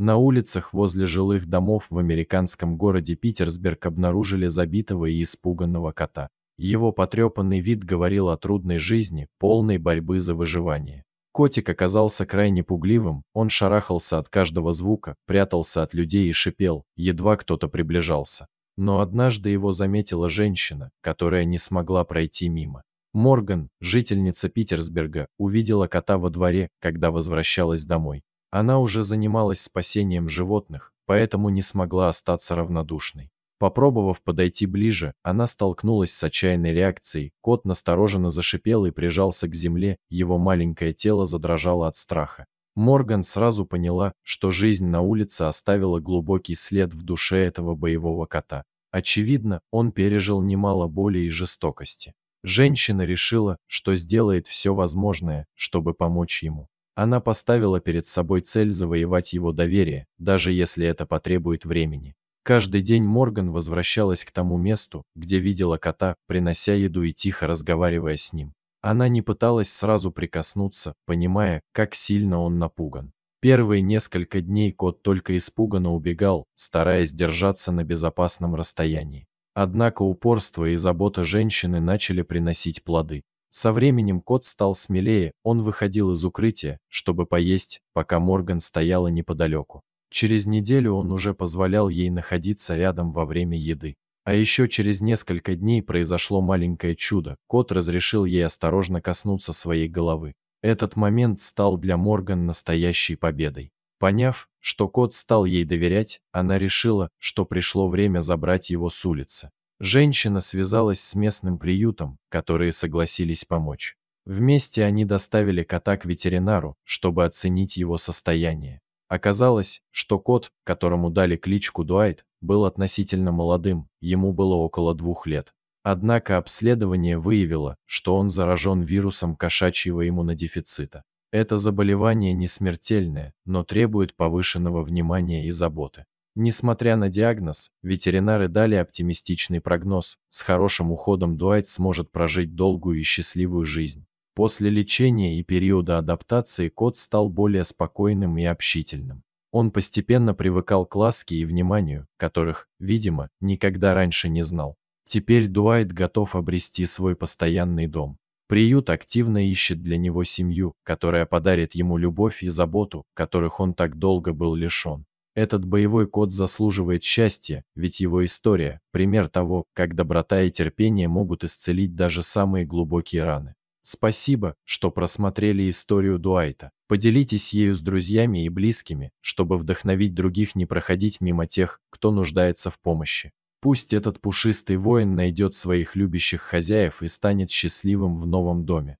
На улицах возле жилых домов в американском городе Питерсберг обнаружили забитого и испуганного кота. Его потрепанный вид говорил о трудной жизни, полной борьбы за выживание. Котик оказался крайне пугливым, он шарахался от каждого звука, прятался от людей и шипел, едва кто-то приближался. Но однажды его заметила женщина, которая не смогла пройти мимо. Морган, жительница Питерсберга, увидела кота во дворе, когда возвращалась домой. Она уже занималась спасением животных, поэтому не смогла остаться равнодушной. Попробовав подойти ближе, она столкнулась с отчаянной реакцией. Кот настороженно зашипел и прижался к земле, его маленькое тело задрожало от страха. Морган сразу поняла, что жизнь на улице оставила глубокий след в душе этого боевого кота. Очевидно, он пережил немало боли и жестокости. Женщина решила, что сделает все возможное, чтобы помочь ему. Она поставила перед собой цель завоевать его доверие, даже если это потребует времени. Каждый день Морган возвращалась к тому месту, где видела кота, принося еду и тихо разговаривая с ним. Она не пыталась сразу прикоснуться, понимая, как сильно он напуган. Первые несколько дней кот только испуганно убегал, стараясь держаться на безопасном расстоянии. Однако упорство и забота женщины начали приносить плоды. Со временем кот стал смелее, он выходил из укрытия, чтобы поесть, пока Морган стояла неподалеку. Через неделю он уже позволял ей находиться рядом во время еды. А еще через несколько дней произошло маленькое чудо. Кот разрешил ей осторожно коснуться своей головы. Этот момент стал для Морган настоящей победой. Поняв, что кот стал ей доверять, она решила, что пришло время забрать его с улицы. Женщина связалась с местным приютом, которые согласились помочь. Вместе они доставили кота к ветеринару, чтобы оценить его состояние. Оказалось, что кот, которому дали кличку Дуайт, был относительно молодым, ему было около двух лет. Однако обследование выявило, что он заражен вирусом кошачьего иммунодефицита. Это заболевание не смертельное, но требует повышенного внимания и заботы. Несмотря на диагноз, ветеринары дали оптимистичный прогноз. С хорошим уходом Дуайт сможет прожить долгую и счастливую жизнь. После лечения и периода адаптации кот стал более спокойным и общительным. Он постепенно привыкал к ласке и вниманию, которых, видимо, никогда раньше не знал. Теперь Дуайт готов обрести свой постоянный дом. Приют активно ищет для него семью, которая подарит ему любовь и заботу, которых он так долго был лишен. Этот боевой кот заслуживает счастья, ведь его история – пример того, как доброта и терпение могут исцелить даже самые глубокие раны. Спасибо, что просмотрели историю Дуайта. Поделитесь ею с друзьями и близкими, чтобы вдохновить других не проходить мимо тех, кто нуждается в помощи. Пусть этот пушистый воин найдет своих любящих хозяев и станет счастливым в новом доме.